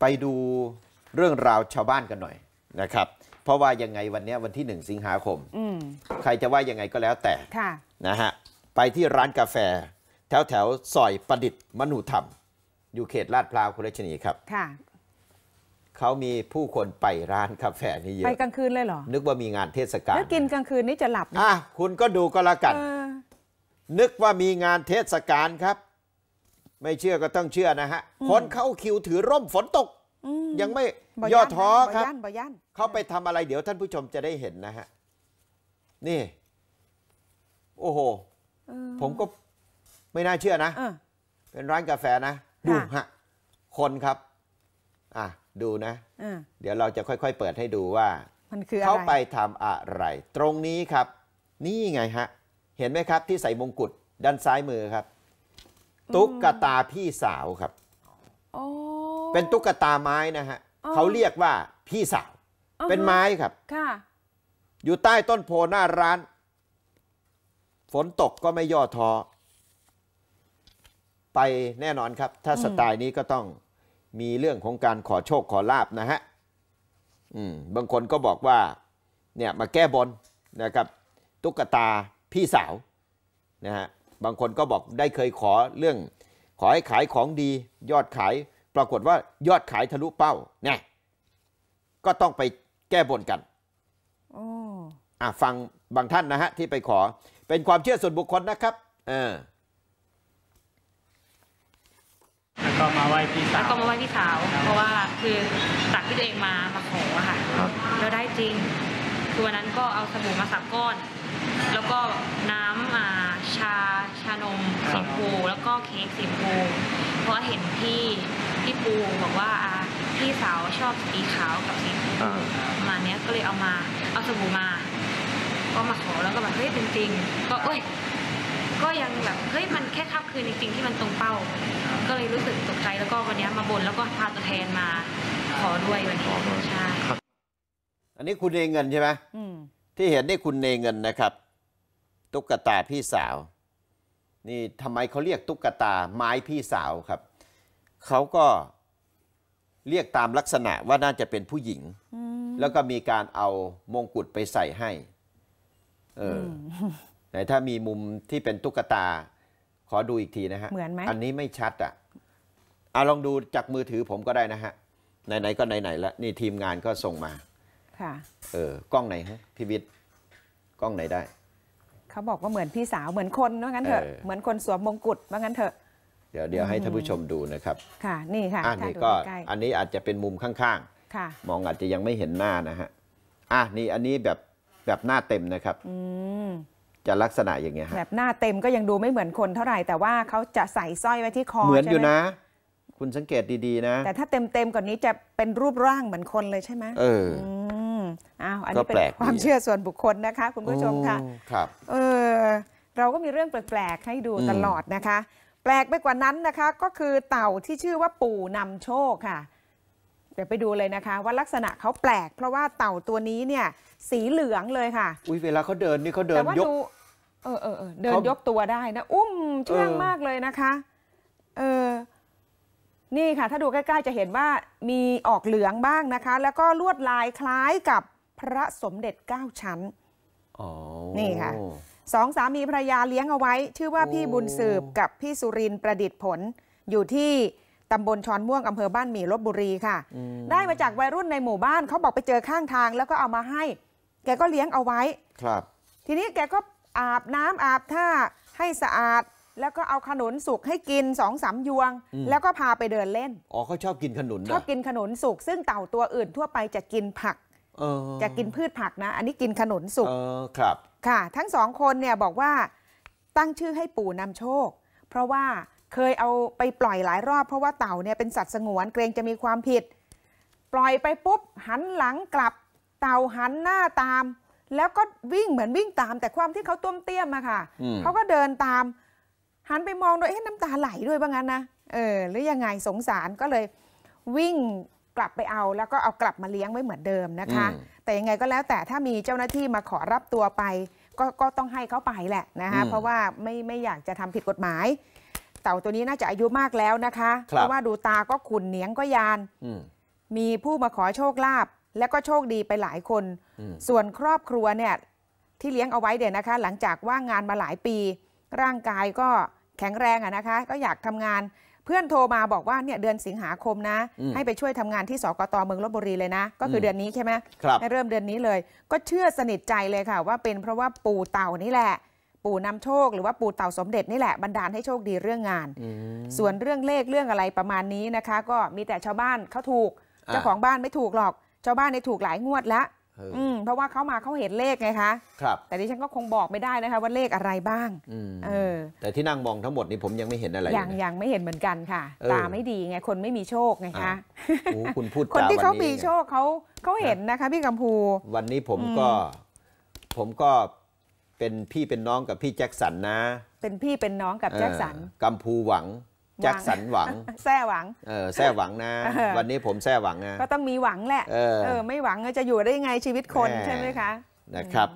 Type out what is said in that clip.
ไปดูเรื่องราวชาวบ้านกันหน่อยนะครับ เพราะว่ายังไงวันนี้วันที่หนึ่งสิงหาคมใครจะว่ายังไงก็แล้วแต่นะฮะไปที่ร้านกาแฟแถวแถวซอยประดิษฐ์มนุธรรม อยู่เขตลาดพร้าวคุณรัชนีครับ เขามีผู้คนไปร้านกาแฟนี่เยอะ ไปกลางคืนเลยเหรอ นึกว่ามีงานเทศกาลแล้วกินกลางคืนนี่จะหลับ อ่ะ คุณก็ดูก็แล้วกันนึกว่ามีงานเทศกาลครับไม่เชื่อก็ต้องเชื่อนะฮะคนเข้าคิวถือร่มฝนตก ยังไม่ย่อท้อครับ เข้าไปทำอะไร เดี๋ยวท่านผู้ชมจะได้เห็นนะฮะ นี่ โอ้โหผมก็ไม่น่าเชื่อนะ เป็นร้านกาแฟนะ ดูฮะ คนครับอ่ะดูนะเดี๋ยวเราจะค่อยๆเปิดให้ดูว่าเขาไปทำอะไร ตรงนี้ครับ นี่ไงฮะ เห็นไหมครับ ที่ใส่มงกุฎด้านซ้ายมือครับตุ๊กตาพี่สาวครับ เป็นตุ๊กตาไม้นะฮะเขาเรียกว่าพี่สาว เป็นไม้ครับ ค่ะ อยู่ใต้ต้นโพหน้าร้าน ฝนตกก็ไม่ย่อท้อ ไปแน่นอนครับ ถ้าสไตล์นี้ก็ต้องมีเรื่องของการขอโชคขอลาบนะฮะบางคนก็บอกว่า เนี่ยมาแก้บนนะครับ ตุ๊กตาพี่สาวนะฮะบางคนก็บอกได้เคยขอเรื่องขอให้ขายของดี ยอดขาย ปรากฏว่า ยอดขายทะลุเป้า เนี่ย ก็ต้องไปแก้บนกันอ่อฟังบางท่านนะฮะ ที่ไปขอ เป็นความเชื่อส่วนบุคคลนะครับ เออแล้วก็มาไหว้พี่สาวแล้วก็มาไหว้พี่สาว เพราะว่าคือตักที่ตัวเองมามาขอค่ะ แล้วได้จริงคือวันนั้นก็เอาสบู่มาสับก้อน แล้วก็น้ำมาชามพูแล้วก็เค้กสีฟมพูเพราะเห็นพี่พี่ปูบอกว่า พี่สาวชอบสีขาวกับสีฟมูามาเนี้ยก็เลยเอามาเอาสบู่มา ก็มาขอแล้วก็แบบเฮ้ยจริงก็เอ้ย ก็ยังแบบเฮ้ยมันแค่คับคืนจริงๆที่มันตรงเป้า ก็เลยรู้สึกตกใจแล้วก็วันเนี้ยมาบนแล้วก็พาตัวแทนมาขอด้วยวันนี้ใช่อันนี้คุณเงเงินใช่ไหมมที่เห็นนี่คุณเงเงินนะครับ ตุ๊กตาพี่สาวนี่ทำไมเขาเรียกตุ๊กตาไม้พี่สาวครับ เขาก็เรียกตามลักษณะว่าน่าจะเป็นผู้หญิงแล้วก็มีการเอามงกุฎไปใส่ให้ เออไหนถ้ามีมุมที่เป็นตุ๊กตา ขอดูอีกทีนะฮะเหมือนไหมอันนี้ไม่ชัดอ่ะเอาลองดูจากมือถือผมก็ได้นะฮะไหนๆ ก็ไหนๆละ นี่ทีมงานก็ส่งมา ค่ะเออ กล้องไหนฮะพี่วิทย์กล้องไหนได้เขาบอกว่าเหมือนพี่สาวเหมือนคนว่างั้นเถอะเหมือนคนสวมมงกุฎว่างั้นเถอะเดี๋ยวเดี๋ยวให้ท่านผู้ชมดูนะครับ ค่ะนี่ค่ะอันนี้ก็ อันนี้อาจจะเป็นมุมข้างๆมองอาจจะยังไม่เห็นหน้านะฮะอ่ะนี่อันนี้แบบแบบหน้าเต็มนะครับจะลักษณะอย่างเงี้ยแบบหน้าเต็มก็ยังดูไม่เหมือนคนเท่าไหร่แต่ว่าเขาจะใส่สร้อยไว้ที่คอเหมือนอยู่นะ คุณสังเกตดีๆนะ แต่ถ้าเต็มๆกว่านนี้จะเป็นรูปร่างเหมือนคนเลยใช่ไหมเอออ้าวอันนี้เป็นความเชื่อส่วนบุคคลนะคะคุณผู้ชมค่ะ ครับ เออเราก็มีเรื่องแปลกๆให้ดูตลอดนะคะ แปลกไปกว่านั้นนะคะ ก็คือเต่าที่ชื่อว่าปู่นำโชคค่ะ เดี๋ยวไปดูเลยนะคะ ว่าลักษณะเขาแปลก เพราะว่าเต่าตัวนี้เนี่ย สีเหลืองเลยค่ะอุ้ยเวลาเขาเดินนี่เขาเดินยกเออเออเดินยกตัวได้นะอุ้มเชื่องมากเลยนะคะ เออนี่ค่ะ ถ้าดูใกล้ ๆ จะเห็นว่ามีออกเหลืองบ้างนะคะ แล้วก็ลวดลายคล้ายกับพระสมเด็จ9ชั้นนี่ค่ะสองสามีภรรยาเลี้ยงเอาไว้ ชื่อว่าพี่บุญสืบกับพี่สุรินประดิษฐ์ผล อยู่ที่ตำบลชอนม่วงอำเภอบ้านหมี่ลบบุรีค่ะ ได้มาจากวัยรุ่นในหมู่บ้านเขาบอกไปเจอข้างทาง แล้วก็เอามาให้แกก็เลี้ยงเอาไว้ ครับ ทีนี้แกก็อาบน้ำอาบท่าให้สะอาดแล้วก็เอาขนุนสุกให้กินสองสามยวง แล้วก็พาไปเดินเล่น อ๋อเขาชอบกินขนุนชอบกินขนุนสุกซึ่งเต่าตัวอื่นทั่วไปจะกินผักจะกินพืชผักนะ อันนี้กินขนุนสุกครับ ค่ะ ทั้งสองคนเนี่ยบอกว่าตั้งชื่อให้ปู่นำโชค เพราะว่าเคยเอาไปปล่อยหลายรอบเพราะว่าเต่าเนี่ยเป็นสัตว์สงวนเกรงจะมีความผิด ปล่อยไปปุ๊บ หันหลังกลับเต่าหันหน้าตาม แล้วก็วิ่งเหมือนวิ่งตาม แต่ความที่เขาต้มเตี้ยมอะค่ะเขาก็เดินตามหันไปมองด้วยเอ๊ะน้ำตาไหลด้วยบ้างงั้นนะเออหรือยังไงสงสารก็เลยวิ่งกลับไปเอาแล้วก็เอากลับมาเลี้ยงไว้เหมือนเดิมนะคะ แต่ยังไงก็แล้วแต่ถ้ามีเจ้าหน้าที่มาขอรับตัวไปกก็ต้องให้เขาไปแหละนะคะเพราะว่าไม่ไม่อยากจะทำผิดกฎหมาย เต่าตัวนี้น่าจะอายุมากแล้วนะคะคเพราะว่าดูตาก็ขุนเนียงก็ยานมีผู้มาขอโชคลาภและก็โชคดีไปหลายคน ส่วนครอบครัวเนี่ยที่เลี้ยงเอาไว้เด่นนะคะ หลังจากว่างงานมาหลายปีร่างกายก็แข็งแรงอะนะคะก็อยากทำงานเพื่อนโทรมาบอกว่าเนี่ยเดือนสิงหาคมนะ ให้ไปช่วยทำงานที่สกตเมืองลบบุรีเลยนะก็คือเดือนนี้ใช่ไหมให้เริ่มเดือนนี้เลย ก็เชื่อสนิทใจเลยค่ะ ว่าเป็นเพราะว่าปู่เต่านี่แหละ ปู่นำโชค หรือว่าปู่เต่าสมเด็จนี่แหละบันดาลให้โชคดีเรื่องงานส่วนเรื่องเลขเรื่องอะไรประมาณนี้นะคะ ก็มีแต่ชาวบ้านเขาถูกเจ้าของบ้านไม่ถูกหรอกชาวบ้านในถูกหลายงวดแล้วอืมเพราะว่าเขามาเขาเห็นเลขไงคะ ครับ แต่ดิฉันก็คงบอกไม่ได้นะคะว่าเลขอะไรบ้างเออ แต่ที่นั่งมองทั้งหมดนี้ผมยังไม่เห็นอะไรยังยังไม่เห็นเหมือนกันค่ะ ตาไม่ดีไงคนไม่มีโชคไงคะคุณพูดคนที่เขามีโชคเขาเขาเห็นนะคะ พี่กัมพู วันนี้ผมก็ ผมก็เป็นพี่เป็นน้องกับพี่แจ็คสันนะเป็นพี่เป็นน้องกับแจ็คสันกัมพูหวังจ็คสันหวังแซ่หวัง เออแซ่หวังนะ วันนี้ผมแซ่หวังนะ ก็ต้องมีหวังแหละ เออ ไม่หวังจะอยู่ได้ยังไงชีวิตคนใช่ไหมคะ นะครับ